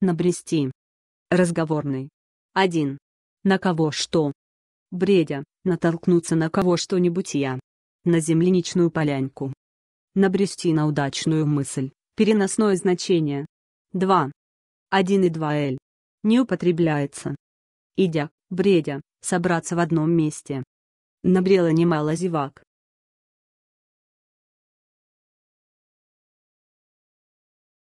Набрести. Разговорный. 1. На кого что? Бредя, натолкнуться на кого что-нибудь я. На земляничную полянку. Набрести на удачную мысль, переносное значение. 2. 1 и 2Л. Не употребляется. Идя, бредя, собраться в одном месте. Набрело немало зевак.